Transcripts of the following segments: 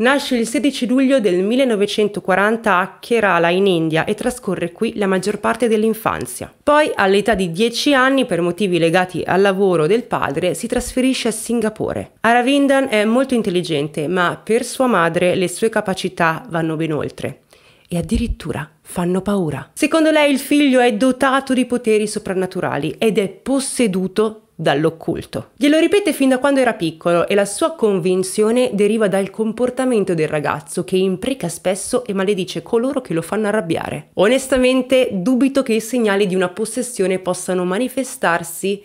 Nasce il 16 luglio del 1940 a Kerala in India e trascorre qui la maggior parte dell'infanzia. Poi, all'età di 10 anni, per motivi legati al lavoro del padre, si trasferisce a Singapore. Aravindan è molto intelligente, ma per sua madre le sue capacità vanno ben oltre e addirittura fanno paura. Secondo lei il figlio è dotato di poteri soprannaturali ed è posseduto dall'occulto. Glielo ripete fin da quando era piccolo e la sua convinzione deriva dal comportamento del ragazzo che impreca spesso e maledice coloro che lo fanno arrabbiare. Onestamente dubito che i segnali di una possessione possano manifestarsi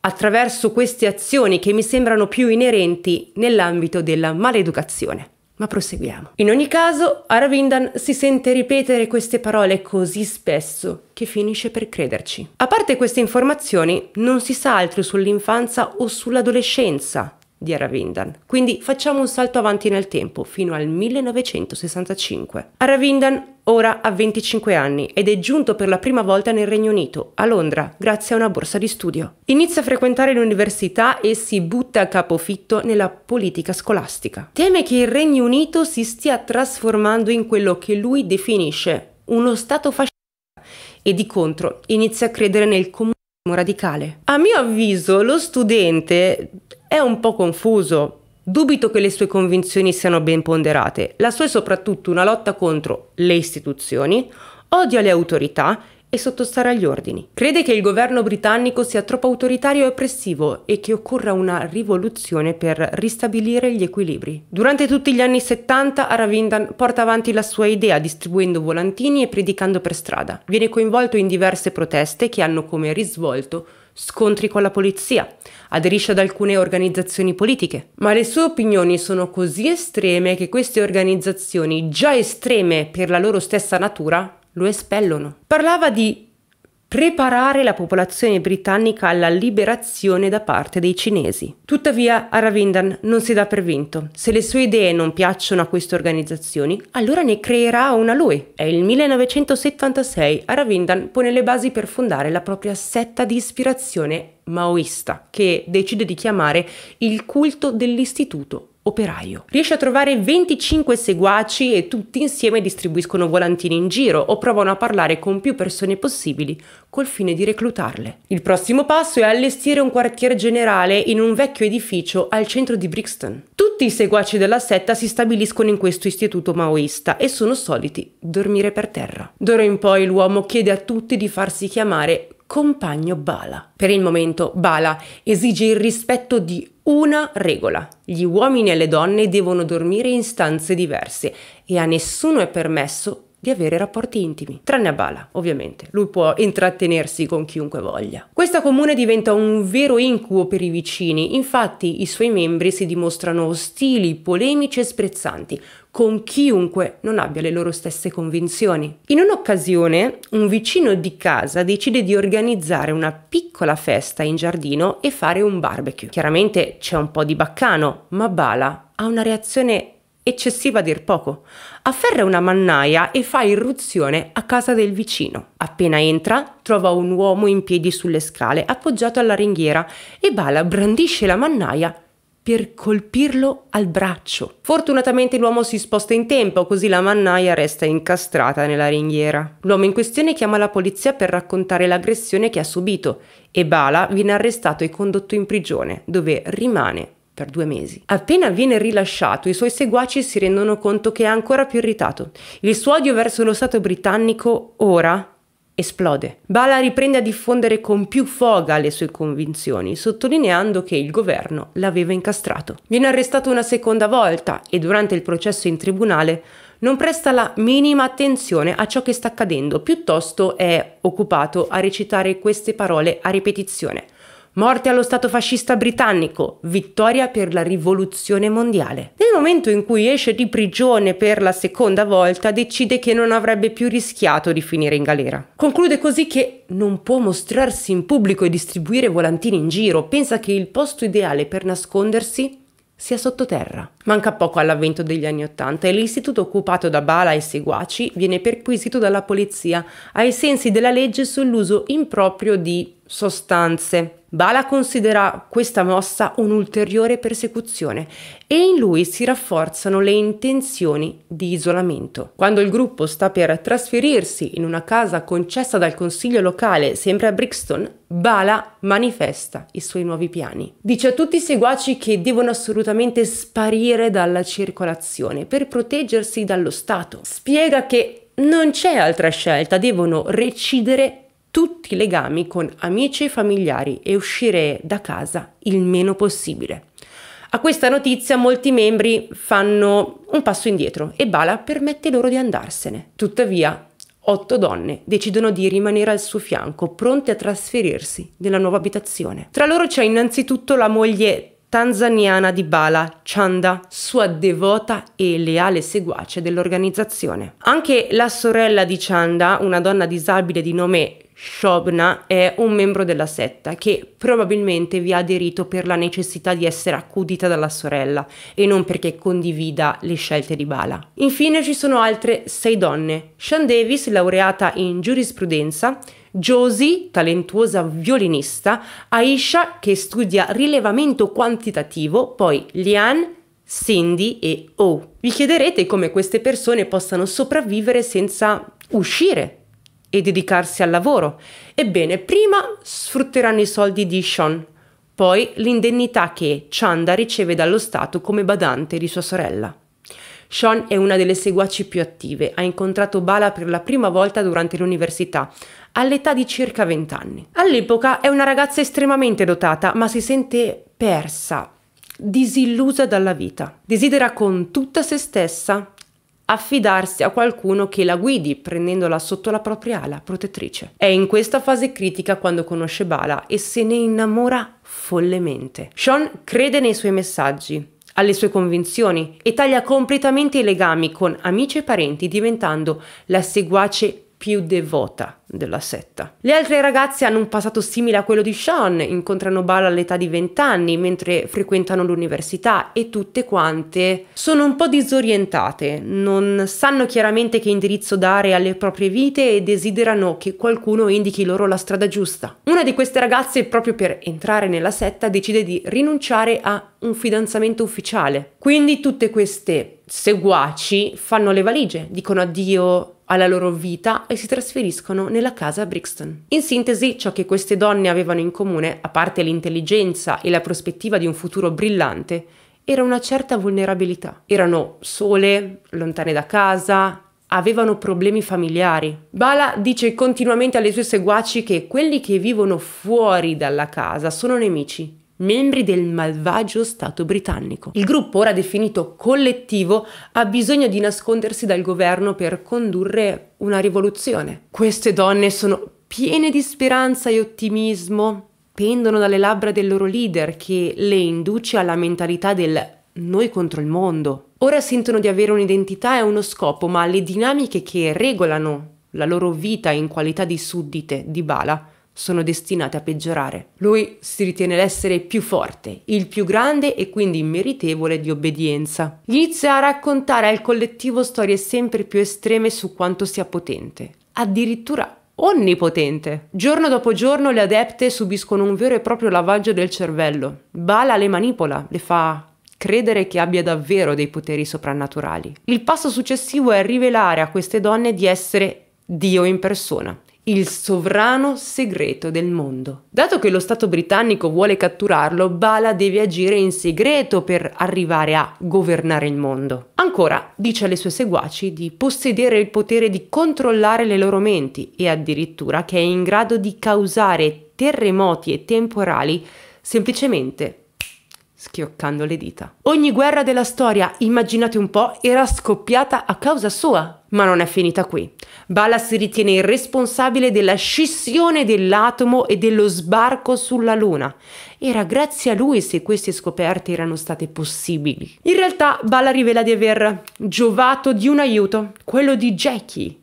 attraverso queste azioni che mi sembrano più inerenti nell'ambito della maleducazione. Ma proseguiamo. In ogni caso, Aravindan si sente ripetere queste parole così spesso che finisce per crederci. A parte queste informazioni, non si sa altro sull'infanzia o sull'adolescenza di Aravindan. Quindi facciamo un salto avanti nel tempo, fino al 1965. Aravindan Ora ha 25 anni ed è giunto per la prima volta nel Regno Unito, a Londra, grazie a una borsa di studio. Inizia a frequentare l'università e si butta a capofitto nella politica scolastica. Teme che il Regno Unito si stia trasformando in quello che lui definisce uno stato fascista e di contro inizia a credere nel comunismo radicale. A mio avviso lo studente è un po' confuso Dubito che le sue convinzioni siano ben ponderate, la sua è soprattutto una lotta contro le istituzioni, odia le autorità e sottostare agli ordini. Crede che il governo britannico sia troppo autoritario e oppressivo e che occorra una rivoluzione per ristabilire gli equilibri. Durante tutti gli anni 70 Aravindan porta avanti la sua idea distribuendo volantini e predicando per strada. Viene coinvolto in diverse proteste che hanno come risvolto scontri con la polizia, aderisce ad alcune organizzazioni politiche, ma le sue opinioni sono così estreme che queste organizzazioni, già estreme per la loro stessa natura, lo espellono. Parlava di preparare la popolazione britannica alla liberazione da parte dei cinesi. Tuttavia Aravindan non si dà per vinto. Se le sue idee non piacciono a queste organizzazioni, allora ne creerà una lui. È il 1976 a Ravindan pone le basi per fondare la propria setta di ispirazione maoista, che decide di chiamare il culto dell'istituto operaio. Riesce a trovare 25 seguaci e tutti insieme distribuiscono volantini in giro o provano a parlare con più persone possibili col fine di reclutarle. Il prossimo passo è allestire un quartier generale in un vecchio edificio al centro di Brixton. Tutti i seguaci della setta si stabiliscono in questo istituto maoista e sono soliti dormire per terra. D'ora in poi l'uomo chiede a tutti di farsi chiamare compagno Bala. Per il momento Bala esige il rispetto di una regola. Gli uomini e le donne devono dormire in stanze diverse e a nessuno è permesso di avere rapporti intimi, tranne a Bala, ovviamente. Lui può intrattenersi con chiunque voglia. Questa comune diventa un vero incubo per i vicini, infatti i suoi membri si dimostrano ostili, polemici e sprezzanti, con chiunque non abbia le loro stesse convinzioni. In un'occasione, un vicino di casa decide di organizzare una piccola festa in giardino e fare un barbecue. Chiaramente c'è un po' di baccano, ma Bala ha una reazione eccessiva a dir poco. Afferra una mannaia e fa irruzione a casa del vicino. Appena entra, trova un uomo in piedi sulle scale, appoggiato alla ringhiera, e Bala brandisce la mannaia per colpirlo al braccio. Fortunatamente l'uomo si sposta in tempo, così la mannaia resta incastrata nella ringhiera. L'uomo in questione chiama la polizia per raccontare l'aggressione che ha subito e Bala viene arrestato e condotto in prigione, dove rimane per due mesi. Appena viene rilasciato, i suoi seguaci si rendono conto che è ancora più irritato. Il suo odio verso lo Stato britannico ora esplode. Bala riprende a diffondere con più foga le sue convinzioni, sottolineando che il governo l'aveva incastrato. Viene arrestato una seconda volta e durante il processo in tribunale non presta la minima attenzione a ciò che sta accadendo, piuttosto è occupato a recitare queste parole a ripetizione morte allo Stato fascista britannico, vittoria per la rivoluzione mondiale. Nel momento in cui esce di prigione per la seconda volta, decide che non avrebbe più rischiato di finire in galera. Conclude così che non può mostrarsi in pubblico e distribuire volantini in giro, pensa che il posto ideale per nascondersi sia sottoterra. Manca poco all'avvento degli anni Ottanta e l'istituto occupato da Bala e seguaci viene perquisito dalla polizia ai sensi della legge sull'uso improprio di sostanze. Bala considera questa mossa un'ulteriore persecuzione e in lui si rafforzano le intenzioni di isolamento. Quando il gruppo sta per trasferirsi in una casa concessa dal consiglio locale, sempre a Brixton, Bala manifesta i suoi nuovi piani. Dice a tutti i seguaci che devono assolutamente sparire dalla circolazione per proteggersi dallo Stato. Spiega che non c'è altra scelta, devono recidere tutti i legami con amici e familiari e uscire da casa il meno possibile. A questa notizia molti membri fanno un passo indietro e Bala permette loro di andarsene. Tuttavia, otto donne decidono di rimanere al suo fianco, pronte a trasferirsi nella nuova abitazione. Tra loro c'è innanzitutto la moglie tanzaniana di Bala, Chanda, sua devota e leale seguace dell'organizzazione. Anche la sorella di Chanda, una donna disabile di nome Shobna è un membro della setta che probabilmente vi ha aderito per la necessità di essere accudita dalla sorella e non perché condivida le scelte di Bala. Infine ci sono altre sei donne. Sean Davis, laureata in giurisprudenza, Josie, talentuosa violinista, Aisha, che studia rilevamento quantitativo, poi Lian, Cindy e Oh. Vi chiederete come queste persone possano sopravvivere senza uscire e dedicarsi al lavoro. Ebbene, prima sfrutteranno i soldi di Sean, poi l'indennità che Chanda riceve dallo Stato come badante di sua sorella. Sean è una delle seguaci più attive, ha incontrato Bala per la prima volta durante l'università, all'età di circa 20 anni. All'epoca è una ragazza estremamente dotata, ma si sente persa, disillusa dalla vita. Desidera con tutta se stessa affidarsi a qualcuno che la guidi prendendola sotto la propria ala protettrice. È in questa fase critica quando conosce Bala e se ne innamora follemente. Sean crede nei suoi messaggi, alle sue convinzioni e taglia completamente i legami con amici e parenti diventando la seguace più devota della setta. Le altre ragazze hanno un passato simile a quello di Sean, incontrano Bala all'età di 20 anni mentre frequentano l'università e tutte quante sono un po' disorientate, non sanno chiaramente che indirizzo dare alle proprie vite e desiderano che qualcuno indichi loro la strada giusta. Una di queste ragazze, proprio per entrare nella setta, decide di rinunciare a un fidanzamento ufficiale. Quindi tutte queste seguaci fanno le valigie, dicono addio alla loro vita e si trasferiscono nella casa a Brixton. In sintesi, ciò che queste donne avevano in comune, a parte l'intelligenza e la prospettiva di un futuro brillante, era una certa vulnerabilità. Erano sole, lontane da casa, avevano problemi familiari. Bala dice continuamente alle sue seguaci che quelli che vivono fuori dalla casa sono nemici membri del malvagio Stato britannico. Il gruppo, ora definito collettivo, ha bisogno di nascondersi dal governo per condurre una rivoluzione. Queste donne sono piene di speranza e ottimismo, pendono dalle labbra del loro leader che le induce alla mentalità del noi contro il mondo. Ora sentono di avere un'identità e uno scopo, ma le dinamiche che regolano la loro vita in qualità di suddite di Bala sono destinate a peggiorare. Lui si ritiene l'essere più forte, il più grande e quindi meritevole di obbedienza. Inizia a raccontare al collettivo storie sempre più estreme su quanto sia potente, addirittura onnipotente. Giorno dopo giorno le adepte subiscono un vero e proprio lavaggio del cervello. Bala le manipola, le fa credere che abbia davvero dei poteri soprannaturali. Il passo successivo è rivelare a queste donne di essere Dio in persona il sovrano segreto del mondo. Dato che lo Stato britannico vuole catturarlo, Bala deve agire in segreto per arrivare a governare il mondo. Ancora, dice alle sue seguaci di possedere il potere di controllare le loro menti e addirittura che è in grado di causare terremoti e temporali semplicemente schioccando le dita. Ogni guerra della storia, immaginate un po', era scoppiata a causa sua ma non è finita qui. Bala si ritiene il responsabile della scissione dell'atomo e dello sbarco sulla Luna. Era grazie a lui se queste scoperte erano state possibili. In realtà Bala rivela di aver giovato di un aiuto, quello di Jackie,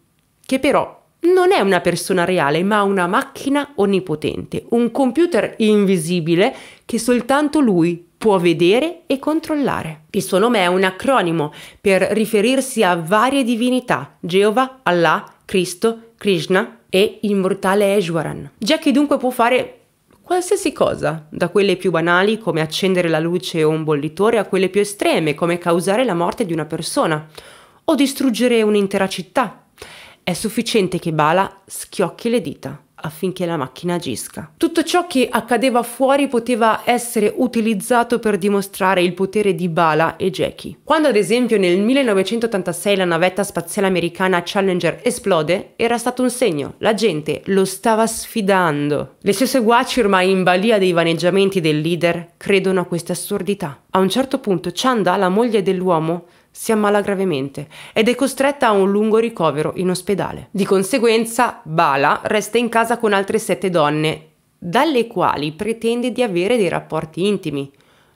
che però non è una persona reale, ma una macchina onnipotente, un computer invisibile che soltanto lui può vedere e controllare. Il suo nome è un acronimo per riferirsi a varie divinità, Geova, Allah, Cristo, Krishna e il mortale Eshwaran. Jackie dunque può fare qualsiasi cosa, da quelle più banali come accendere la luce o un bollitore a quelle più estreme come causare la morte di una persona o distruggere un'intera città. È sufficiente che Bala schiocchi le dita affinché la macchina agisca. Tutto ciò che accadeva fuori poteva essere utilizzato per dimostrare il potere di Bala e Jackie. Quando ad esempio nel 1986 la navetta spaziale americana Challenger esplode, era stato un segno, la gente lo stava sfidando. Le sue seguaci ormai in balia dei vaneggiamenti del leader credono a questa assurdità. A un certo punto Chanda, la moglie dell'uomo, si ammala gravemente ed è costretta a un lungo ricovero in ospedale. Di conseguenza, Bala resta in casa con altre sette donne, dalle quali pretende di avere dei rapporti intimi.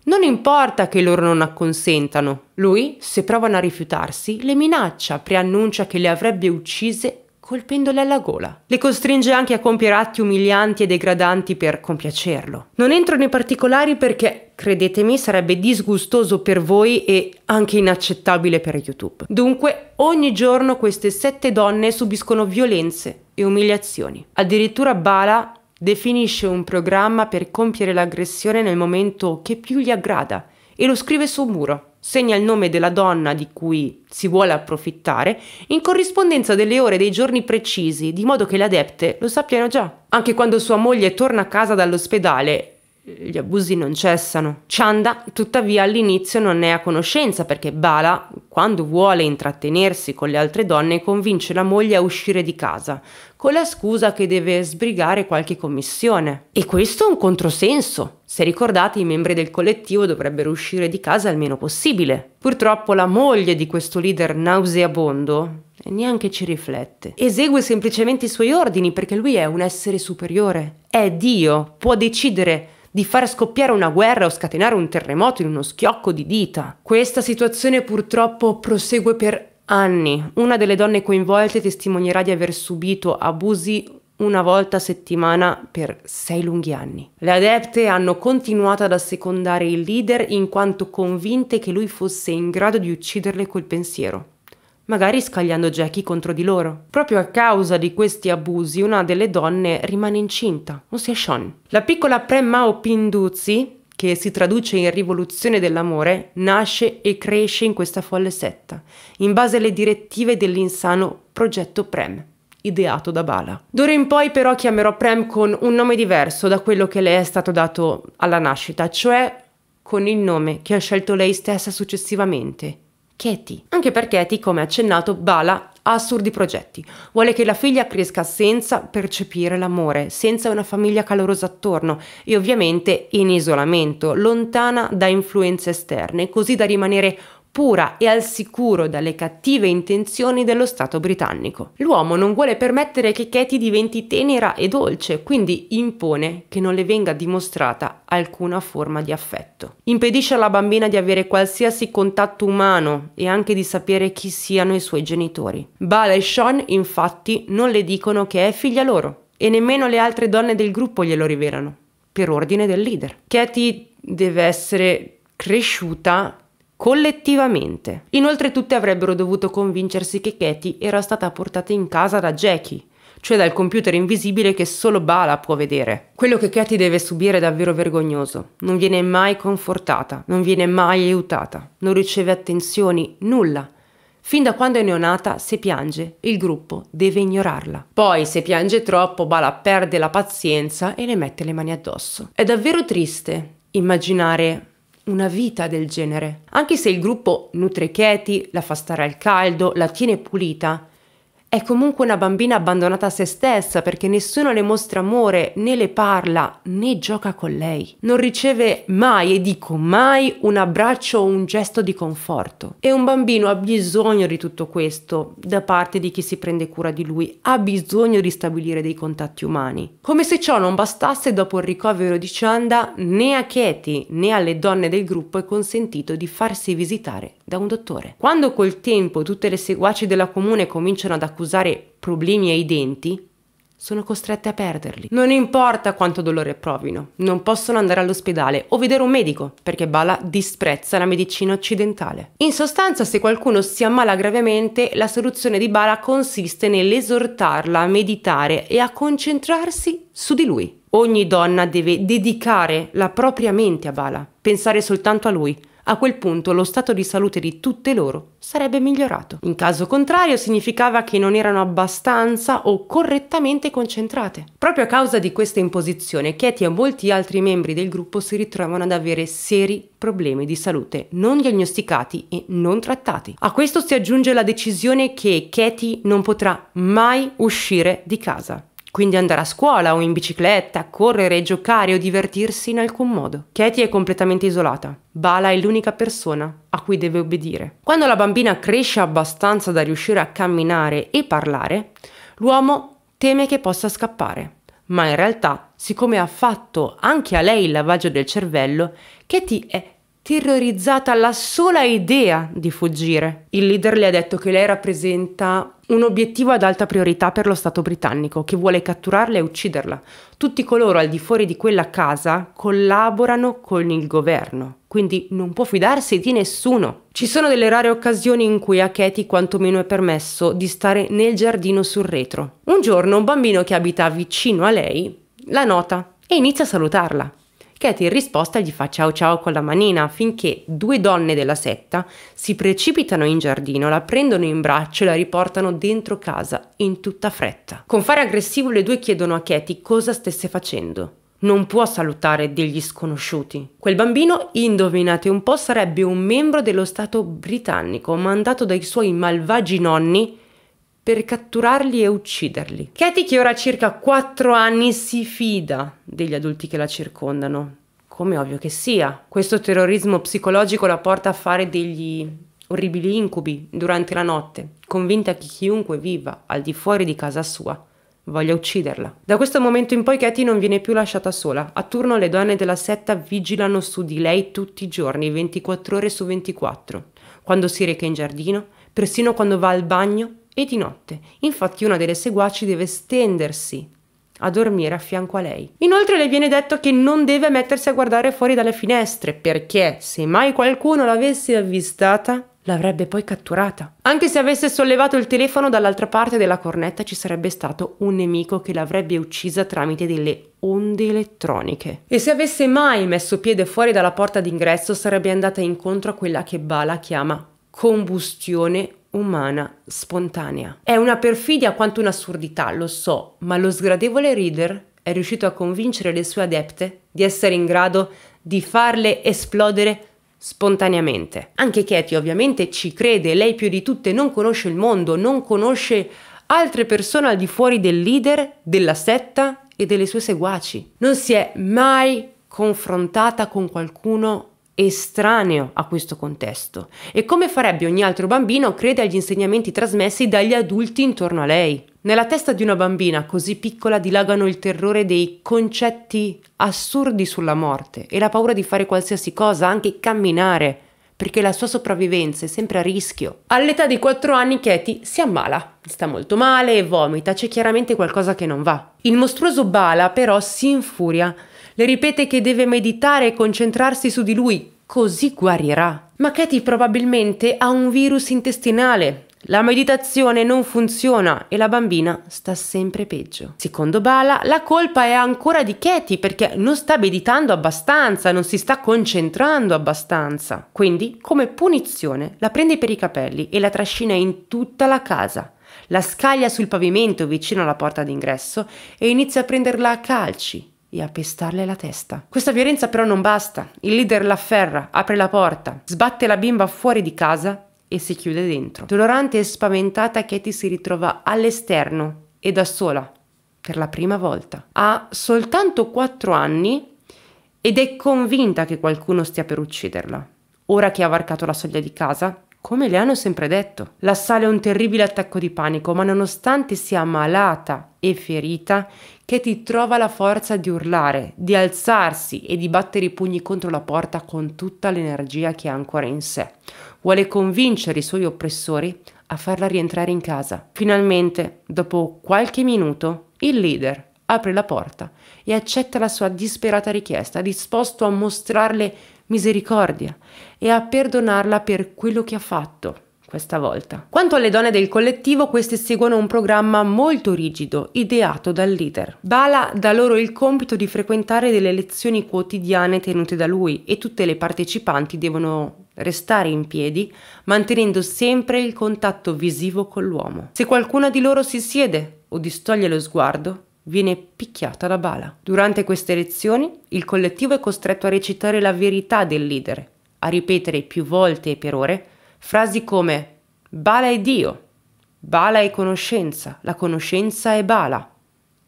Non importa che loro non acconsentano, lui, se provano a rifiutarsi, le minaccia, preannuncia che le avrebbe uccise colpendole alla gola. Le costringe anche a compiere atti umilianti e degradanti per compiacerlo. Non entro nei particolari perché credetemi, sarebbe disgustoso per voi e anche inaccettabile per YouTube. Dunque, ogni giorno queste sette donne subiscono violenze e umiliazioni. Addirittura Bala definisce un programma per compiere l'aggressione nel momento che più gli aggrada e lo scrive su un muro. Segna il nome della donna di cui si vuole approfittare in corrispondenza delle ore dei giorni precisi, di modo che le adepte lo sappiano già. Anche quando sua moglie torna a casa dall'ospedale, gli abusi non cessano. Chanda, tuttavia, all'inizio non ne è a conoscenza perché Bala, quando vuole intrattenersi con le altre donne, convince la moglie a uscire di casa, con la scusa che deve sbrigare qualche commissione. E questo è un controsenso. Se ricordate, i membri del collettivo dovrebbero uscire di casa il meno possibile. Purtroppo la moglie di questo leader nauseabondo neanche ci riflette. Esegue semplicemente i suoi ordini perché lui è un essere superiore. È Dio, può decidere di far scoppiare una guerra o scatenare un terremoto in uno schiocco di dita. Questa situazione purtroppo prosegue per anni. Una delle donne coinvolte testimonierà di aver subito abusi una volta a settimana per sei lunghi anni. Le adepte hanno continuato ad assecondare il leader in quanto convinte che lui fosse in grado di ucciderle col pensiero magari scagliando Jackie contro di loro. Proprio a causa di questi abusi una delle donne rimane incinta, ossia Sean. La piccola Mao Pinduzzi, che si traduce in rivoluzione dell'amore, nasce e cresce in questa folle setta, in base alle direttive dell'insano progetto Prem, ideato da Bala. D'ora in poi però chiamerò Prem con un nome diverso da quello che le è stato dato alla nascita, cioè con il nome che ha scelto lei stessa successivamente, Katie. Anche per Katie, come accennato, Bala ha assurdi progetti. Vuole che la figlia cresca senza percepire l'amore, senza una famiglia calorosa attorno e ovviamente in isolamento, lontana da influenze esterne, così da rimanere pura e al sicuro dalle cattive intenzioni dello Stato britannico. L'uomo non vuole permettere che Katie diventi tenera e dolce, quindi impone che non le venga dimostrata alcuna forma di affetto. Impedisce alla bambina di avere qualsiasi contatto umano e anche di sapere chi siano i suoi genitori. Bala e Sean infatti non le dicono che è figlia loro e nemmeno le altre donne del gruppo glielo rivelano, per ordine del leader. Katie deve essere cresciuta collettivamente. Inoltre tutte avrebbero dovuto convincersi che Katie era stata portata in casa da Jackie, cioè dal computer invisibile che solo Bala può vedere. Quello che Katie deve subire è davvero vergognoso. Non viene mai confortata, non viene mai aiutata, non riceve attenzioni, nulla. Fin da quando è neonata, se piange, il gruppo deve ignorarla. Poi, se piange troppo, Bala perde la pazienza e le mette le mani addosso. È davvero triste immaginare una vita del genere. Anche se il gruppo nutre Katie, la fa stare al caldo, la tiene pulita, è comunque una bambina abbandonata a se stessa perché nessuno le mostra amore, né le parla, né gioca con lei. Non riceve mai, e dico mai, un abbraccio o un gesto di conforto. E un bambino ha bisogno di tutto questo da parte di chi si prende cura di lui, ha bisogno di stabilire dei contatti umani. Come se ciò non bastasse, dopo il ricovero di Chanda, né a Katie né alle donne del gruppo è consentito di farsi visitare da un dottore. Quando col tempo tutte le seguaci della comune cominciano ad accusare problemi ai denti, sono costrette a perderli. Non importa quanto dolore provino, non possono andare all'ospedale o vedere un medico, perché Bala disprezza la medicina occidentale. In sostanza, se qualcuno si ammala gravemente, la soluzione di Bala consiste nell'esortarla a meditare e a concentrarsi su di lui. Ogni donna deve dedicare la propria mente a Bala, pensare soltanto a lui, a quel punto lo stato di salute di tutte loro sarebbe migliorato. In caso contrario significava che non erano abbastanza o correttamente concentrate. Proprio a causa di questa imposizione, Katie e molti altri membri del gruppo si ritrovano ad avere seri problemi di salute non diagnosticati e non trattati. A questo si aggiunge la decisione che Katie non potrà mai uscire di casa quindi andare a scuola o in bicicletta, correre, giocare o divertirsi in alcun modo. Katie è completamente isolata. Bala è l'unica persona a cui deve obbedire. Quando la bambina cresce abbastanza da riuscire a camminare e parlare, l'uomo teme che possa scappare. Ma in realtà, siccome ha fatto anche a lei il lavaggio del cervello, Katie è terrorizzata alla sola idea di fuggire. Il leader le ha detto che lei rappresenta un obiettivo ad alta priorità per lo Stato britannico, che vuole catturarla e ucciderla. Tutti coloro al di fuori di quella casa collaborano con il governo, quindi non può fidarsi di nessuno. Ci sono delle rare occasioni in cui a Katie quantomeno è permesso di stare nel giardino sul retro. Un giorno un bambino che abita vicino a lei la nota e inizia a salutarla. Katie in risposta gli fa ciao ciao con la manina finché due donne della setta si precipitano in giardino, la prendono in braccio e la riportano dentro casa in tutta fretta. Con fare aggressivo le due chiedono a Katie cosa stesse facendo. Non può salutare degli sconosciuti. Quel bambino, indovinate un po', sarebbe un membro dello Stato britannico mandato dai suoi malvagi nonni per catturarli e ucciderli. Katie, che ora ha circa 4 anni, si fida degli adulti che la circondano. Come ovvio che sia. Questo terrorismo psicologico la porta a fare degli orribili incubi durante la notte, convinta che chiunque viva al di fuori di casa sua voglia ucciderla. Da questo momento in poi Katie non viene più lasciata sola. A turno le donne della setta vigilano su di lei tutti i giorni, 24 ore su 24, quando si reca in giardino, persino quando va al bagno e di notte. Infatti una delle seguaci deve stendersi a dormire a fianco a lei. Inoltre le viene detto che non deve mettersi a guardare fuori dalle finestre perché se mai qualcuno l'avesse avvistata l'avrebbe poi catturata. Anche se avesse sollevato il telefono dall'altra parte della cornetta ci sarebbe stato un nemico che l'avrebbe uccisa tramite delle onde elettroniche. E se avesse mai messo piede fuori dalla porta d'ingresso sarebbe andata incontro a quella che Bala chiama combustione umana spontanea. È una perfidia quanto un'assurdità, lo so, ma lo sgradevole reader è riuscito a convincere le sue adepte di essere in grado di farle esplodere spontaneamente. Anche Katie ovviamente ci crede, lei più di tutte non conosce il mondo, non conosce altre persone al di fuori del leader, della setta e delle sue seguaci. Non si è mai confrontata con qualcuno estraneo a questo contesto e come farebbe ogni altro bambino crede agli insegnamenti trasmessi dagli adulti intorno a lei. Nella testa di una bambina così piccola dilagano il terrore dei concetti assurdi sulla morte e la paura di fare qualsiasi cosa, anche camminare, perché la sua sopravvivenza è sempre a rischio. All'età di 4 anni Katie si ammala, sta molto male e vomita, c'è chiaramente qualcosa che non va. Il mostruoso Bala però si infuria le ripete che deve meditare e concentrarsi su di lui, così guarirà. Ma Katie probabilmente ha un virus intestinale. La meditazione non funziona e la bambina sta sempre peggio. Secondo Bala, la colpa è ancora di Katie perché non sta meditando abbastanza, non si sta concentrando abbastanza. Quindi, come punizione, la prende per i capelli e la trascina in tutta la casa. La scaglia sul pavimento vicino alla porta d'ingresso e inizia a prenderla a calci, e a pestarle la testa. Questa violenza però non basta. Il leader l'afferra, apre la porta, sbatte la bimba fuori di casa e si chiude dentro. Dolorante e spaventata, Katie si ritrova all'esterno e da sola, per la prima volta. Ha soltanto 4 anni ed è convinta che qualcuno stia per ucciderla. Ora che ha varcato la soglia di casa, come le hanno sempre detto, la l'assale un terribile attacco di panico, ma nonostante sia malata e ferita, Katie trova la forza di urlare, di alzarsi e di battere i pugni contro la porta con tutta l'energia che ha ancora in sé. Vuole convincere i suoi oppressori a farla rientrare in casa. Finalmente, dopo qualche minuto, il leader apre la porta e accetta la sua disperata richiesta, disposto a mostrarle misericordia e a perdonarla per quello che ha fatto questa volta. Quanto alle donne del collettivo, queste seguono un programma molto rigido, ideato dal leader. Bala dà loro il compito di frequentare delle lezioni quotidiane tenute da lui e tutte le partecipanti devono restare in piedi, mantenendo sempre il contatto visivo con l'uomo. Se qualcuna di loro si siede o distoglie lo sguardo, viene picchiata da bala. Durante queste elezioni il collettivo è costretto a recitare la verità del leader, a ripetere più volte e per ore frasi come Bala è Dio, Bala è conoscenza, la conoscenza è Bala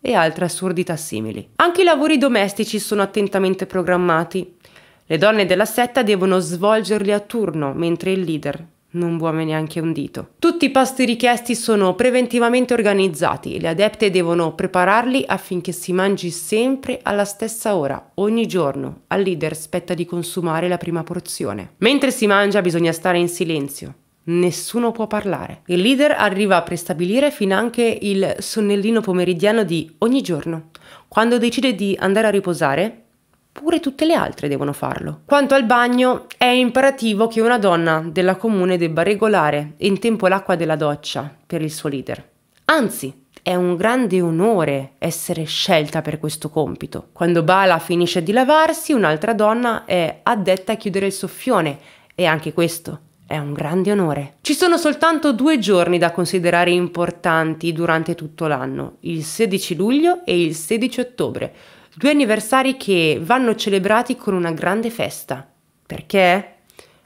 e altre assurdità simili. Anche i lavori domestici sono attentamente programmati. Le donne della setta devono svolgerli a turno mentre il leader non buome neanche un dito. Tutti i pasti richiesti sono preventivamente organizzati. Le adepte devono prepararli affinché si mangi sempre alla stessa ora, ogni giorno. Al leader spetta di consumare la prima porzione. Mentre si mangia bisogna stare in silenzio. Nessuno può parlare. Il leader arriva a prestabilire fin anche il sonnellino pomeridiano di ogni giorno. Quando decide di andare a riposare, Pure tutte le altre devono farlo. Quanto al bagno, è imperativo che una donna della comune debba regolare in tempo l'acqua della doccia per il suo leader. Anzi, è un grande onore essere scelta per questo compito. Quando Bala finisce di lavarsi, un'altra donna è addetta a chiudere il soffione e anche questo è un grande onore. Ci sono soltanto due giorni da considerare importanti durante tutto l'anno, il 16 luglio e il 16 ottobre, Due anniversari che vanno celebrati con una grande festa. Perché?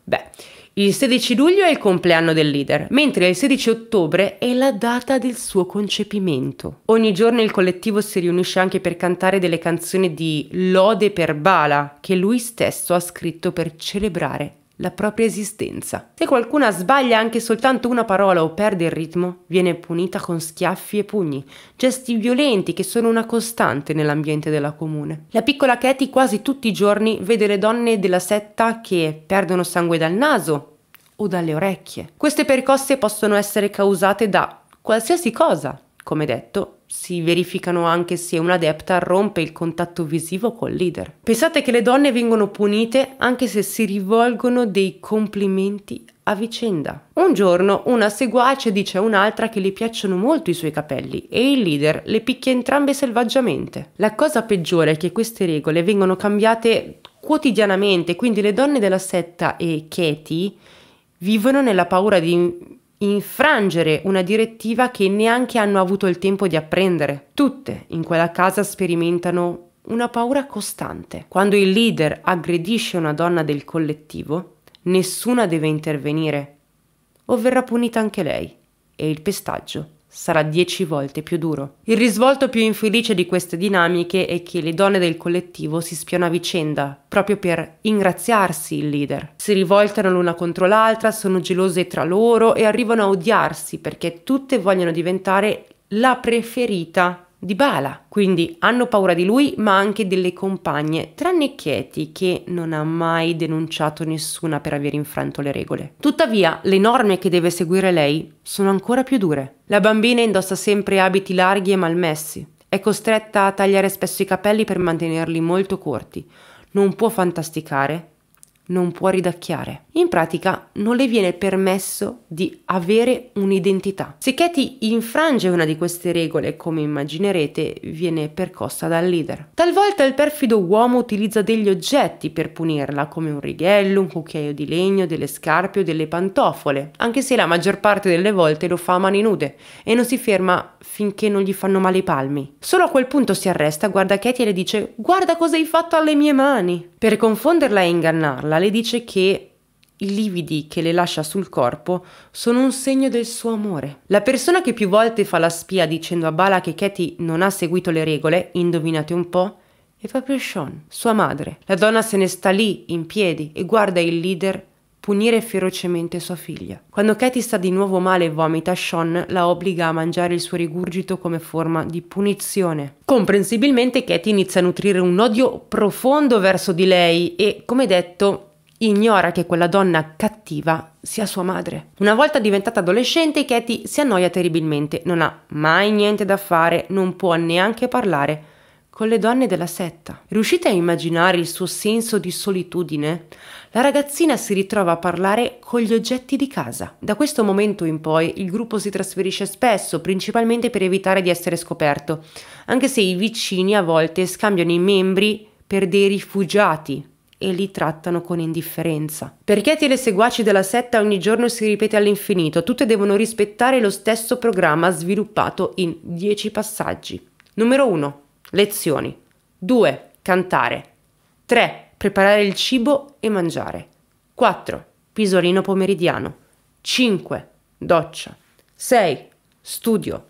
Beh, il 16 luglio è il compleanno del leader, mentre il 16 ottobre è la data del suo concepimento. Ogni giorno il collettivo si riunisce anche per cantare delle canzoni di lode per Bala, che lui stesso ha scritto per celebrare la propria esistenza. Se qualcuna sbaglia anche soltanto una parola o perde il ritmo, viene punita con schiaffi e pugni, gesti violenti che sono una costante nell'ambiente della comune. La piccola Katie quasi tutti i giorni vede le donne della setta che perdono sangue dal naso o dalle orecchie. Queste percosse possono essere causate da qualsiasi cosa, come detto, si verificano anche se un'adepta rompe il contatto visivo col leader. Pensate che le donne vengono punite anche se si rivolgono dei complimenti a vicenda. Un giorno una seguace dice a un'altra che le piacciono molto i suoi capelli e il leader le picchia entrambe selvaggiamente. La cosa peggiore è che queste regole vengono cambiate quotidianamente, quindi le donne della setta e Katie vivono nella paura di infrangere una direttiva che neanche hanno avuto il tempo di apprendere. Tutte in quella casa sperimentano una paura costante. Quando il leader aggredisce una donna del collettivo, nessuna deve intervenire, o verrà punita anche lei, e il pestaggio sarà dieci volte più duro. Il risvolto più infelice di queste dinamiche è che le donne del collettivo si spiano a vicenda, proprio per ingraziarsi il leader. Si rivoltano l'una contro l'altra, sono gelose tra loro e arrivano a odiarsi perché tutte vogliono diventare la preferita di Bala, quindi hanno paura di lui ma anche delle compagne, tranne Katie che non ha mai denunciato nessuna per aver infranto le regole. Tuttavia le norme che deve seguire lei sono ancora più dure. La bambina indossa sempre abiti larghi e malmessi, è costretta a tagliare spesso i capelli per mantenerli molto corti, non può fantasticare, non può ridacchiare. In pratica non le viene permesso di avere un'identità. Se Katie infrange una di queste regole, come immaginerete, viene percossa dal leader. Talvolta il perfido uomo utilizza degli oggetti per punirla, come un righello, un cucchiaio di legno, delle scarpe o delle pantofole, anche se la maggior parte delle volte lo fa a mani nude e non si ferma finché non gli fanno male i palmi. Solo a quel punto si arresta, guarda Katie e le dice guarda cosa hai fatto alle mie mani. Per confonderla e ingannarla le dice che i lividi che le lascia sul corpo sono un segno del suo amore. La persona che più volte fa la spia dicendo a Bala che Katie non ha seguito le regole, indovinate un po', è proprio Sean, sua madre. La donna se ne sta lì, in piedi, e guarda il leader punire ferocemente sua figlia. Quando Katie sta di nuovo male e vomita, Sean la obbliga a mangiare il suo rigurgito come forma di punizione. Comprensibilmente Katie inizia a nutrire un odio profondo verso di lei e, come detto, ignora che quella donna cattiva sia sua madre. Una volta diventata adolescente, Katie si annoia terribilmente, non ha mai niente da fare, non può neanche parlare con le donne della setta. Riuscite a immaginare il suo senso di solitudine? La ragazzina si ritrova a parlare con gli oggetti di casa. Da questo momento in poi il gruppo si trasferisce spesso, principalmente per evitare di essere scoperto, anche se i vicini a volte scambiano i membri per dei rifugiati e li trattano con indifferenza. Perché Katie e le seguaci della setta ogni giorno si ripete all'infinito, tutte devono rispettare lo stesso programma sviluppato in 10 passaggi. Numero 1. Lezioni. 2. Cantare. 3. Preparare il cibo e mangiare. 4. Pisolino pomeridiano. 5. Doccia. 6. Studio.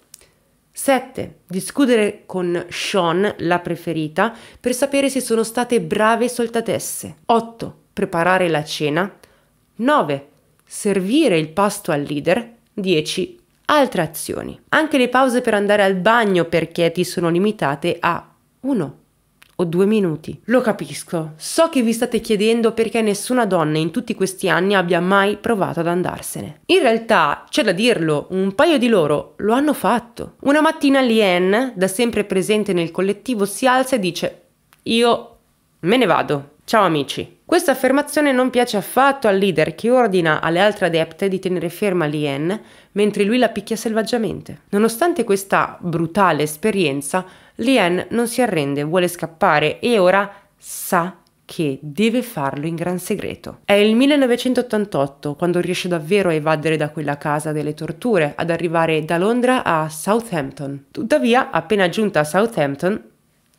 7. Discutere con Sean, la preferita, per sapere se sono state brave soldatesse. 8. Preparare la cena. 9. Servire il pasto al leader. 10. Altre azioni. Anche le pause per andare al bagno per Katie sono limitate a 1 o due minuti. Lo capisco, so che vi state chiedendo perché nessuna donna in tutti questi anni abbia mai provato ad andarsene. In realtà, c'è da dirlo, un paio di loro lo hanno fatto. Una mattina Lien, da sempre presente nel collettivo, si alza e dice io me ne vado, ciao amici. Questa affermazione non piace affatto al leader che ordina alle altre adepte di tenere ferma Lien mentre lui la picchia selvaggiamente. Nonostante questa brutale esperienza, Lien non si arrende, vuole scappare e ora sa che deve farlo in gran segreto. È il 1988 quando riesce davvero a evadere da quella casa delle torture, ad arrivare da Londra a Southampton. Tuttavia, appena giunta a Southampton,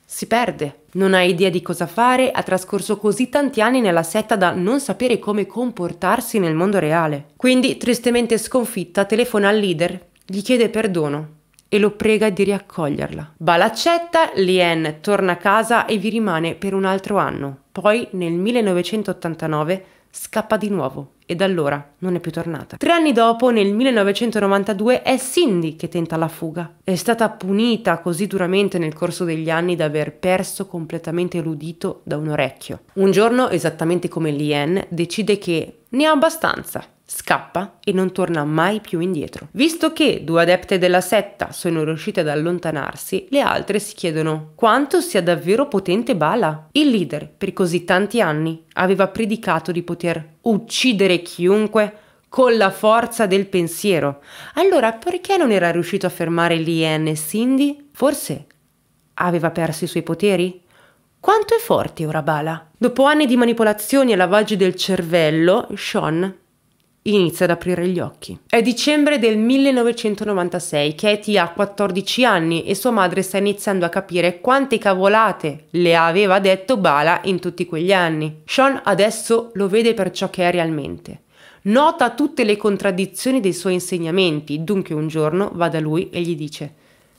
si perde, non ha idea di cosa fare, ha trascorso così tanti anni nella setta da non sapere come comportarsi nel mondo reale. Quindi, tristemente sconfitta, telefona al leader, gli chiede perdono e lo prega di riaccoglierla. Ba l'accetta, Lien torna a casa e vi rimane per un altro anno. Poi, nel 1989, scappa di nuovo e da allora non è più tornata. Tre anni dopo, nel 1992, è Cindy che tenta la fuga. È stata punita così duramente nel corso degli anni da aver perso completamente l'udito da un orecchio. Un giorno, esattamente come Lien, decide che ne ha abbastanza scappa e non torna mai più indietro. Visto che due adepte della setta sono riuscite ad allontanarsi, le altre si chiedono quanto sia davvero potente Bala. Il leader, per così tanti anni, aveva predicato di poter uccidere chiunque con la forza del pensiero. Allora perché non era riuscito a fermare l'IN Cindy? Forse aveva perso i suoi poteri? Quanto è forte ora Bala? Dopo anni di manipolazioni e lavaggi del cervello, Sean inizia ad aprire gli occhi. È dicembre del 1996, Katie ha 14 anni e sua madre sta iniziando a capire quante cavolate le aveva detto Bala in tutti quegli anni. Sean adesso lo vede per ciò che è realmente. Nota tutte le contraddizioni dei suoi insegnamenti, dunque un giorno va da lui e gli dice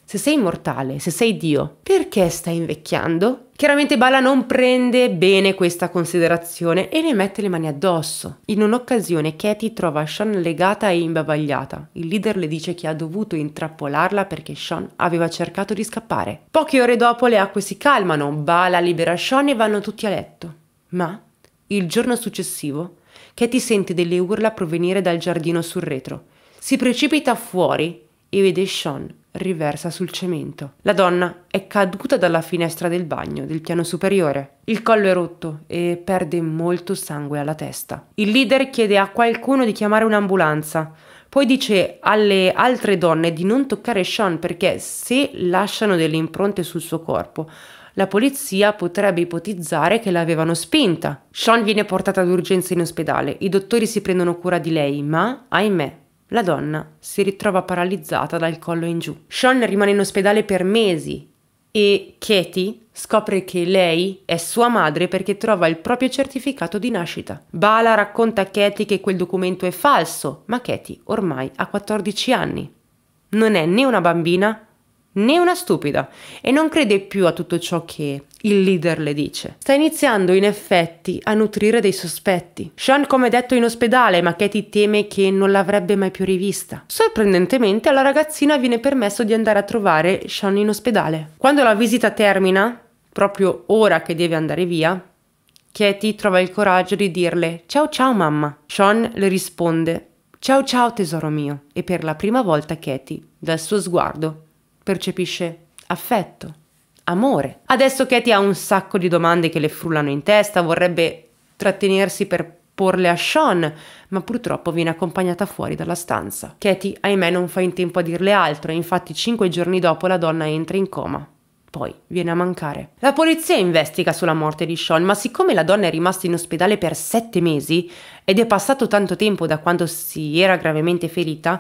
se sei immortale, se sei Dio, perché stai invecchiando? Chiaramente Bala non prende bene questa considerazione e le mette le mani addosso. In un'occasione Katie trova Sean legata e imbavagliata. Il leader le dice che ha dovuto intrappolarla perché Sean aveva cercato di scappare. Poche ore dopo le acque si calmano, Bala libera Sean e vanno tutti a letto. Ma il giorno successivo Katie sente delle urla provenire dal giardino sul retro. Si precipita fuori e vede Sean riversa sul cemento. La donna è caduta dalla finestra del bagno del piano superiore. Il collo è rotto e perde molto sangue alla testa. Il leader chiede a qualcuno di chiamare un'ambulanza. Poi dice alle altre donne di non toccare Sean perché se lasciano delle impronte sul suo corpo, la polizia potrebbe ipotizzare che l'avevano spinta. Sean viene portata d'urgenza in ospedale, i dottori si prendono cura di lei, ma ahimè, la donna si ritrova paralizzata dal collo in giù. Sean rimane in ospedale per mesi e Katie scopre che lei è sua madre perché trova il proprio certificato di nascita. Bala racconta a Katie che quel documento è falso, ma Katie ormai ha 14 anni. Non è né una bambina né una stupida e non crede più a tutto ciò che il leader le dice. Sta iniziando in effetti a nutrire dei sospetti. Sean come detto è in ospedale, ma Katie teme che non l'avrebbe mai più rivista. Sorprendentemente alla ragazzina viene permesso di andare a trovare Sean in ospedale. Quando la visita termina, proprio ora che deve andare via, Katie trova il coraggio di dirle ciao ciao mamma. Sean le risponde Ciao ciao tesoro mio e per la prima volta Katie, dal suo sguardo, percepisce affetto, amore. Adesso Katie ha un sacco di domande che le frullano in testa, vorrebbe trattenersi per porle a Sean, ma purtroppo viene accompagnata fuori dalla stanza. Katie, ahimè, non fa in tempo a dirle altro e infatti cinque giorni dopo la donna entra in coma. Poi viene a mancare. La polizia investiga sulla morte di Sean, ma siccome la donna è rimasta in ospedale per sette mesi ed è passato tanto tempo da quando si era gravemente ferita,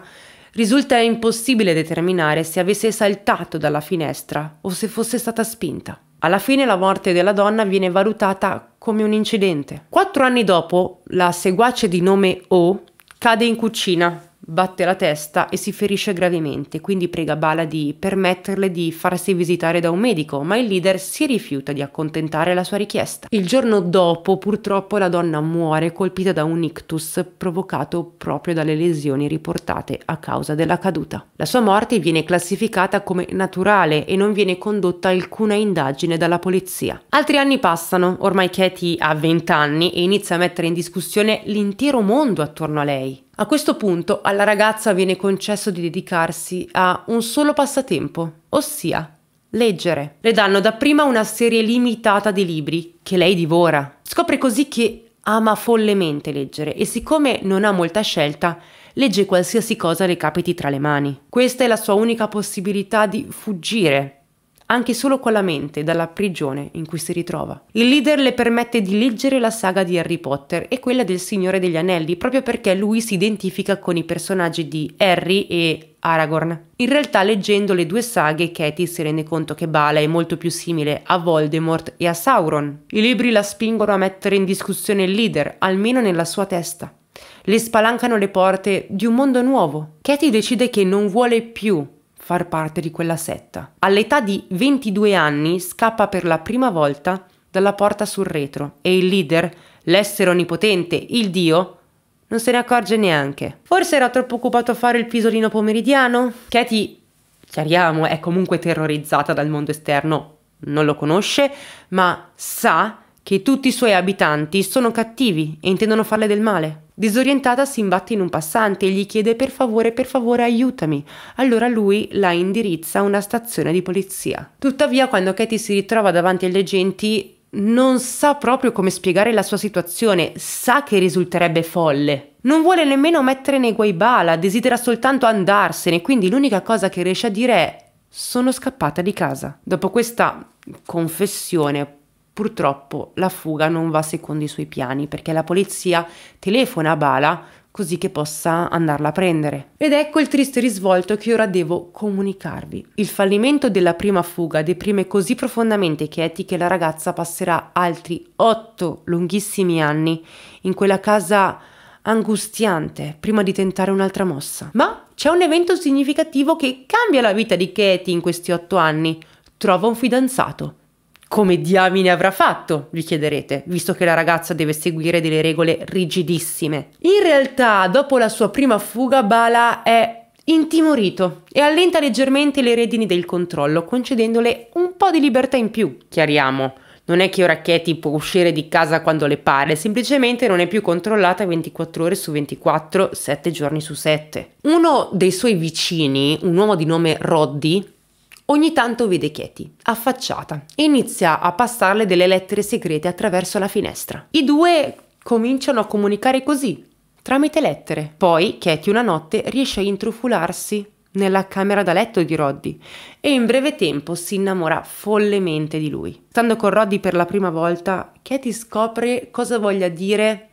risulta impossibile determinare se avesse saltato dalla finestra o se fosse stata spinta. Alla fine la morte della donna viene valutata come un incidente. Quattro anni dopo, la seguace di nome O cade in cucina batte la testa e si ferisce gravemente, quindi prega Bala di permetterle di farsi visitare da un medico, ma il leader si rifiuta di accontentare la sua richiesta. Il giorno dopo, purtroppo, la donna muore colpita da un ictus provocato proprio dalle lesioni riportate a causa della caduta. La sua morte viene classificata come naturale e non viene condotta alcuna indagine dalla polizia. Altri anni passano, ormai Katie ha 20 anni e inizia a mettere in discussione l'intero mondo attorno a lei. A questo punto alla ragazza viene concesso di dedicarsi a un solo passatempo, ossia leggere. Le danno dapprima una serie limitata di libri che lei divora. Scopre così che ama follemente leggere e siccome non ha molta scelta, legge qualsiasi cosa le capiti tra le mani. Questa è la sua unica possibilità di fuggire anche solo con la mente, dalla prigione in cui si ritrova. Il leader le permette di leggere la saga di Harry Potter e quella del Signore degli Anelli, proprio perché lui si identifica con i personaggi di Harry e Aragorn. In realtà leggendo le due saghe Katie si rende conto che Bala è molto più simile a Voldemort e a Sauron. I libri la spingono a mettere in discussione il leader, almeno nella sua testa. Le spalancano le porte di un mondo nuovo. Katie decide che non vuole più far parte di quella setta. All'età di 22 anni scappa per la prima volta dalla porta sul retro e il leader, l'essere onnipotente, il dio, non se ne accorge neanche. Forse era troppo occupato a fare il pisolino pomeridiano? Katie, chiariamo, è comunque terrorizzata dal mondo esterno, non lo conosce, ma sa che tutti i suoi abitanti sono cattivi e intendono farle del male. Disorientata si imbatte in un passante e gli chiede per favore, per favore aiutami. Allora lui la indirizza a una stazione di polizia. Tuttavia quando Katie si ritrova davanti alle genti non sa proprio come spiegare la sua situazione, sa che risulterebbe folle. Non vuole nemmeno mettere nei guai Bala, desidera soltanto andarsene, quindi l'unica cosa che riesce a dire è sono scappata di casa. Dopo questa confessione Purtroppo la fuga non va secondo i suoi piani perché la polizia telefona a Bala così che possa andarla a prendere. Ed ecco il triste risvolto che ora devo comunicarvi. Il fallimento della prima fuga deprime così profondamente Katie che la ragazza passerà altri otto lunghissimi anni in quella casa angustiante prima di tentare un'altra mossa. Ma c'è un evento significativo che cambia la vita di Katie in questi otto anni. Trova un fidanzato come diamine avrà fatto? vi chiederete, visto che la ragazza deve seguire delle regole rigidissime. In realtà, dopo la sua prima fuga, Bala è intimorito e allenta leggermente le redini del controllo, concedendole un po' di libertà in più, chiariamo. Non è che ora Katie può uscire di casa quando le pare, semplicemente non è più controllata 24 ore su 24, 7 giorni su 7. Uno dei suoi vicini, un uomo di nome Roddy, Ogni tanto vede Katie, affacciata, e inizia a passarle delle lettere segrete attraverso la finestra. I due cominciano a comunicare così, tramite lettere. Poi Katie una notte riesce a intrufolarsi nella camera da letto di Roddy e in breve tempo si innamora follemente di lui. Stando con Roddy per la prima volta, Katie scopre cosa voglia dire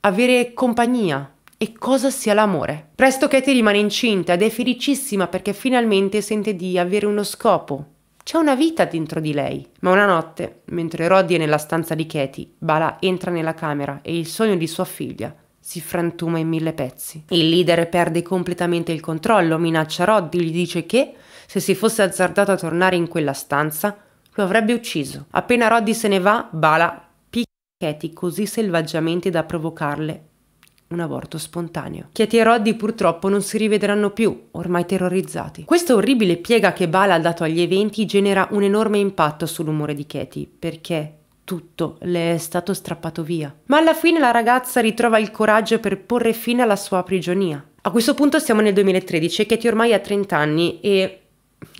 avere compagnia, e cosa sia l'amore. Presto Katie rimane incinta ed è felicissima perché finalmente sente di avere uno scopo. C'è una vita dentro di lei. Ma una notte, mentre Roddy è nella stanza di Katie, Bala entra nella camera e il sogno di sua figlia si frantuma in mille pezzi. Il leader perde completamente il controllo, minaccia Roddy, gli dice che, se si fosse azzardato a tornare in quella stanza, lo avrebbe ucciso. Appena Roddy se ne va, Bala picchia Katie così selvaggiamente da provocarle un aborto spontaneo. Katie e Roddy purtroppo non si rivedranno più, ormai terrorizzati. Questa orribile piega che Bala ha dato agli eventi genera un enorme impatto sull'umore di Katie, perché tutto le è stato strappato via. Ma alla fine la ragazza ritrova il coraggio per porre fine alla sua prigionia. A questo punto siamo nel 2013 e Katie ormai ha 30 anni e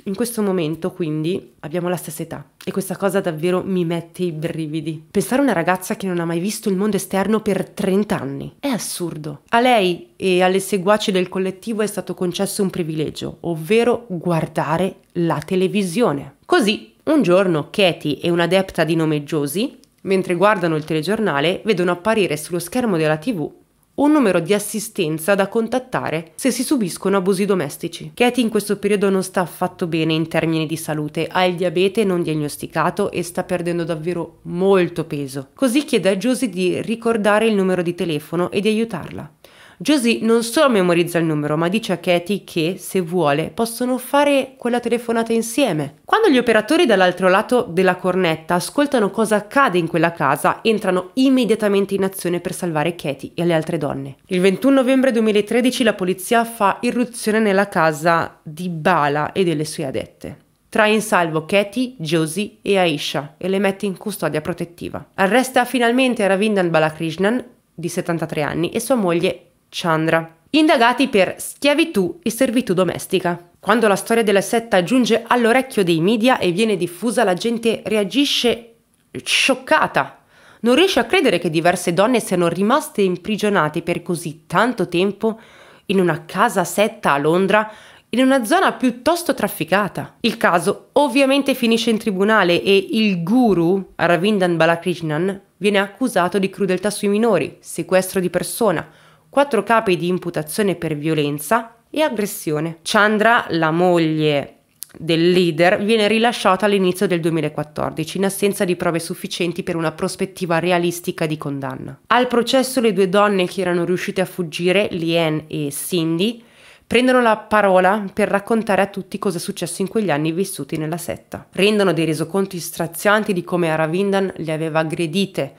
in questo momento, quindi, abbiamo la stessa età e questa cosa davvero mi mette i brividi. Pensare a una ragazza che non ha mai visto il mondo esterno per 30 anni è assurdo. A lei e alle seguaci del collettivo è stato concesso un privilegio, ovvero guardare la televisione. Così, un giorno Katie e un'adepta di nome Josie, mentre guardano il telegiornale, vedono apparire sullo schermo della TV o un numero di assistenza da contattare se si subiscono abusi domestici. Katie in questo periodo non sta affatto bene in termini di salute, ha il diabete non diagnosticato e sta perdendo davvero molto peso. Così chiede a Josie di ricordare il numero di telefono e di aiutarla. Josie non solo memorizza il numero, ma dice a Katie che, se vuole, possono fare quella telefonata insieme. Quando gli operatori dall'altro lato della cornetta ascoltano cosa accade in quella casa, entrano immediatamente in azione per salvare Katie e le altre donne. Il 21 novembre 2013 la polizia fa irruzione nella casa di Bala e delle sue adette. Trae in salvo Katie, Josie e Aisha e le mette in custodia protettiva. Arresta finalmente Ravindan Balakrishnan, di 73 anni, e sua moglie Chandra, indagati per schiavitù e servitù domestica. Quando la storia della setta giunge all'orecchio dei media e viene diffusa, la gente reagisce scioccata. Non riesce a credere che diverse donne siano rimaste imprigionate per così tanto tempo in una casa setta a Londra in una zona piuttosto trafficata. Il caso ovviamente finisce in tribunale e il guru Ravindan Balakrishnan viene accusato di crudeltà sui minori, sequestro di persona, 4 capi di imputazione per violenza e aggressione. Chandra, la moglie del leader viene rilasciata all'inizio del 2014 in assenza di prove sufficienti per una prospettiva realistica di condanna. Al processo le due donne che erano riuscite a fuggire, Lien e Cindy, prendono la parola per raccontare a tutti cosa è successo in quegli anni vissuti nella setta. Rendono dei resoconti strazianti di come Aravindan le aveva aggredite,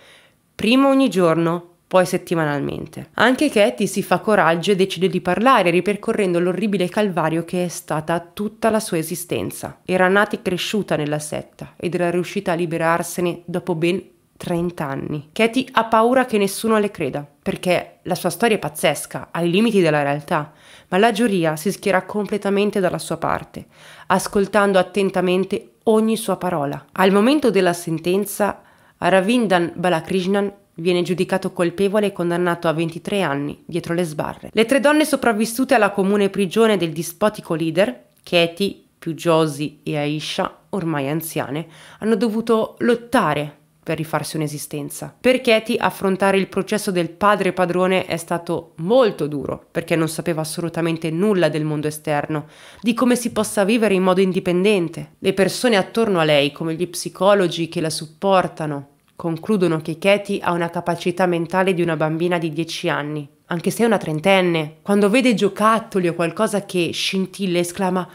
prima ogni giorno, poi settimanalmente. Anche Katie si fa coraggio e decide di parlare, ripercorrendo l'orribile calvario che è stata tutta la sua esistenza. Era nata e cresciuta nella setta ed era riuscita a liberarsene dopo ben 30 anni. Katie ha paura che nessuno le creda, perché la sua storia è pazzesca, ai limiti della realtà, ma la giuria si schiera completamente dalla sua parte, ascoltando attentamente ogni sua parola. Al momento della sentenza, Aravindan Balakrishnan Viene giudicato colpevole e condannato a 23 anni dietro le sbarre. Le tre donne sopravvissute alla comune prigione del dispotico leader, Katie, più Josie e Aisha, ormai anziane, hanno dovuto lottare per rifarsi un'esistenza. Per Katie affrontare il processo del padre padrone è stato molto duro, perché non sapeva assolutamente nulla del mondo esterno, di come si possa vivere in modo indipendente. Le persone attorno a lei, come gli psicologi che la supportano, Concludono che Katie ha una capacità mentale di una bambina di 10 anni, anche se è una trentenne. Quando vede giocattoli o qualcosa che scintilla esclama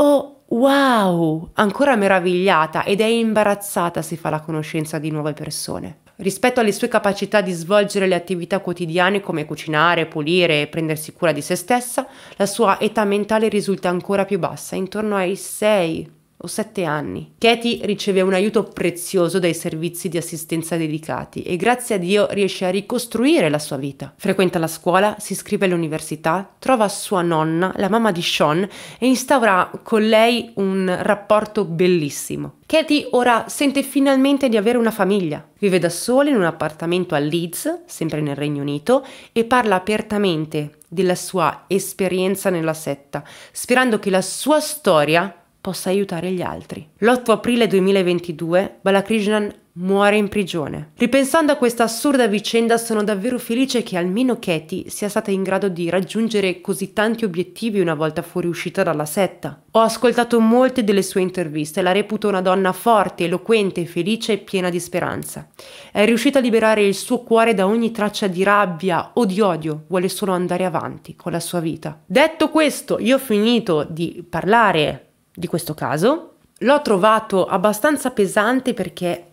Oh, wow! Ancora meravigliata ed è imbarazzata se fa la conoscenza di nuove persone. Rispetto alle sue capacità di svolgere le attività quotidiane come cucinare, pulire e prendersi cura di se stessa, la sua età mentale risulta ancora più bassa, intorno ai 6 o sette anni. Katie riceve un aiuto prezioso dai servizi di assistenza dedicati e grazie a Dio riesce a ricostruire la sua vita. Frequenta la scuola, si iscrive all'università, trova sua nonna, la mamma di Sean, e instaura con lei un rapporto bellissimo. Katie ora sente finalmente di avere una famiglia. Vive da sola in un appartamento a Leeds, sempre nel Regno Unito, e parla apertamente della sua esperienza nella setta, sperando che la sua storia possa aiutare gli altri. L'8 aprile 2022 Balakrishnan muore in prigione. Ripensando a questa assurda vicenda sono davvero felice che almeno Katie sia stata in grado di raggiungere così tanti obiettivi una volta fuoriuscita dalla setta. Ho ascoltato molte delle sue interviste, la reputo una donna forte, eloquente, felice e piena di speranza. È riuscita a liberare il suo cuore da ogni traccia di rabbia o di odio, vuole solo andare avanti con la sua vita. Detto questo, io ho finito di parlare di questo caso. L'ho trovato abbastanza pesante perché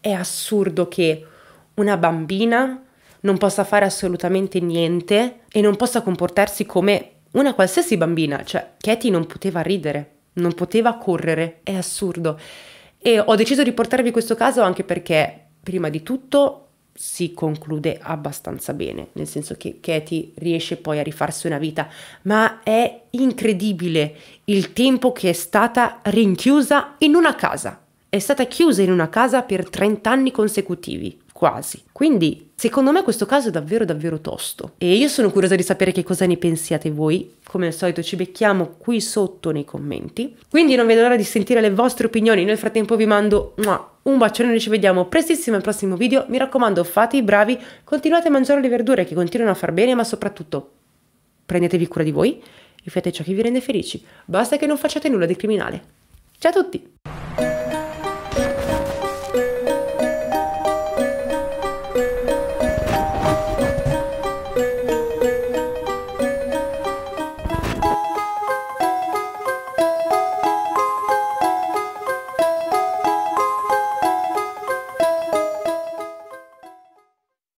è assurdo che una bambina non possa fare assolutamente niente e non possa comportarsi come una qualsiasi bambina, cioè Katie non poteva ridere, non poteva correre, è assurdo. E ho deciso di portarvi questo caso anche perché, prima di tutto, si conclude abbastanza bene, nel senso che Katie riesce poi a rifarsi una vita, ma è incredibile il tempo che è stata rinchiusa in una casa. È stata chiusa in una casa per 30 anni consecutivi quasi. Quindi, secondo me questo caso è davvero davvero tosto. E io sono curiosa di sapere che cosa ne pensiate voi. Come al solito ci becchiamo qui sotto nei commenti. Quindi non vedo l'ora di sentire le vostre opinioni. Nel frattempo vi mando un bacione, noi ci vediamo prestissimo al prossimo video. Mi raccomando, fate i bravi, continuate a mangiare le verdure che continuano a far bene, ma soprattutto prendetevi cura di voi e fate ciò che vi rende felici. Basta che non facciate nulla di criminale. Ciao a tutti!